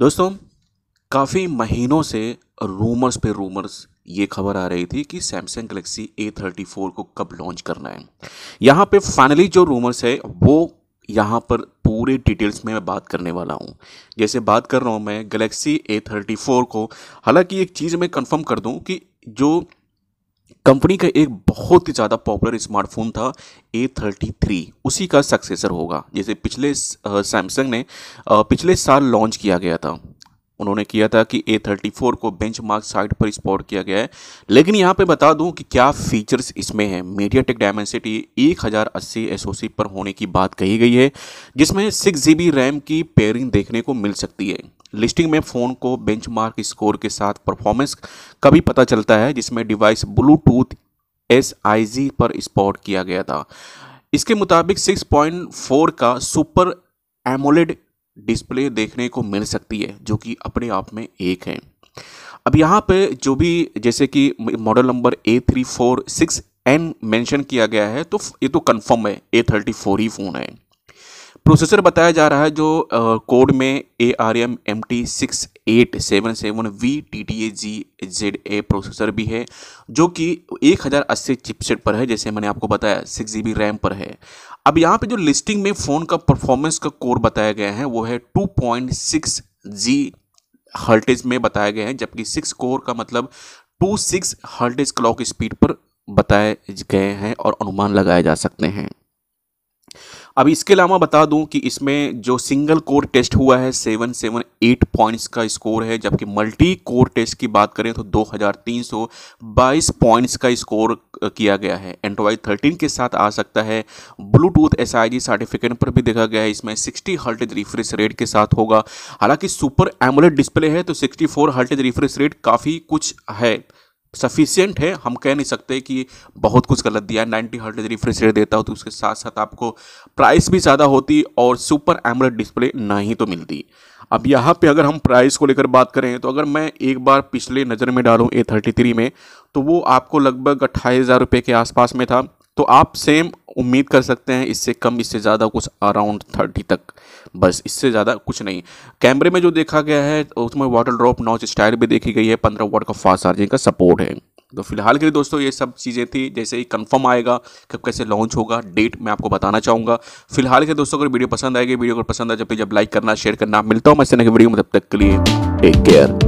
दोस्तों काफ़ी महीनों से रूमर्स पे रूमर्स ये खबर आ रही थी कि Samsung Galaxy A thirty four को कब लॉन्च करना है यहाँ पे फाइनली जो रूमर्स है वो यहाँ पर पूरे डिटेल्स में मैं बात करने वाला हूँ जैसे बात कर रहा हूँ मैं गलेक्सी ए थर्टी फोर को हालांकि एक चीज़ मैं कंफर्म कर दूँ कि जो कंपनी का एक बहुत ही ज़्यादा पॉपुलर स्मार्टफोन था ए थर्टी थ्री उसी का सक्सेसर होगा जैसे पिछले सैमसंग ने पिछले साल लॉन्च किया गया था उन्होंने किया था कि ए थर्टी फोर को बेंच मार्क साइट पर स्पॉट किया गया है लेकिन यहाँ पे बता दूँ कि क्या फीचर्स इसमें हैं मीडिया टेक डायमेंसिटी एक हज़ार अस्सी एस ओ सी पर होने की बात कही गई है जिसमें सिक्स जी बी रैम की पेयरिंग देखने को मिल सकती है लिस्टिंग में फ़ोन को बेंचमार्क स्कोर के साथ परफॉर्मेंस का भी पता चलता है जिसमें डिवाइस ब्लूटूथ एस पर स्पॉट किया गया था इसके मुताबिक 6.4 का सुपर एमोलेड डिस्प्ले देखने को मिल सकती है जो कि अपने आप में एक है अब यहाँ पे जो भी जैसे कि model number A three four six N mention किया गया है तो ये तो कंफर्म है ए थर्टी फोर ही फ़ोन है प्रोसेसर बताया जा रहा है जो कोड में A R M M T six eight seven seven V T T A G Z A processor भी है जो कि एक हज़ार अस्सी चिपसेट पर है जैसे मैंने आपको बताया सिक्स जी बी रैम पर है अब यहाँ पे जो लिस्टिंग में फ़ोन का परफॉर्मेंस का कोर बताया गया है वो है two point six G hertz में बताया गया है जबकि सिक्स कोर का मतलब two six hertz clock speed पर बताए गए हैं और अनुमान लगाए जा सकते हैं अब इसके अलावा बता दूं कि इसमें जो सिंगल कोर टेस्ट हुआ है सेवन सेवन एट पॉइंट्स का स्कोर है जबकि मल्टी कोर टेस्ट की बात करें तो दो हज़ार तीन सौ बाईस पॉइंट्स का स्कोर किया गया है एंड्रॉयड थर्टीन के साथ आ सकता है Bluetooth S I G certificate पर भी देखा गया है इसमें सिक्सटी हर्टेज रिफ्रेश रेट के साथ होगा हालांकि सुपर एमोलेट डिस्प्ले है तो sixty four hertz refresh rate काफ़ी कुछ है सफिशियंट है हम कह नहीं सकते कि बहुत कुछ गलत दिया है नाइन्टी हंड्रेड रिफ्रेश रेट देता हो तो उसके साथ साथ आपको प्राइस भी ज़्यादा होती और सुपर एमरेड डिस्प्ले नहीं तो मिलती अब यहाँ पे अगर हम प्राइस को लेकर बात करें तो अगर मैं एक बार पिछले नज़र में डालूँ ए थर्टी थ्री में तो वो आपको लगभग अट्ठाईस हज़ार रुपये के आसपास में था तो आप सेम उम्मीद कर सकते हैं इससे कम इससे ज़्यादा कुछ अराउंड थर्टी तक बस इससे ज़्यादा कुछ नहीं कैमरे में जो देखा गया है उसमें वाटर ड्रॉप नॉच स्टाइल भी देखी गई है पंद्रह वाट का फास्ट चार्जिंग का सपोर्ट है तो फिलहाल के लिए दोस्तों ये सब चीज़ें थी जैसे ही कंफर्म आएगा कब कैसे लॉन्च होगा डेट मैं आपको बताना चाहूँगा फिलहाल के दोस्तों अगर वीडियो पसंद आएगी वीडियो को पसंद आए जब जब लाइक करना शेयर करना मिलता हूँ मैं इससे वीडियो में तब तक के लिए टेक केयर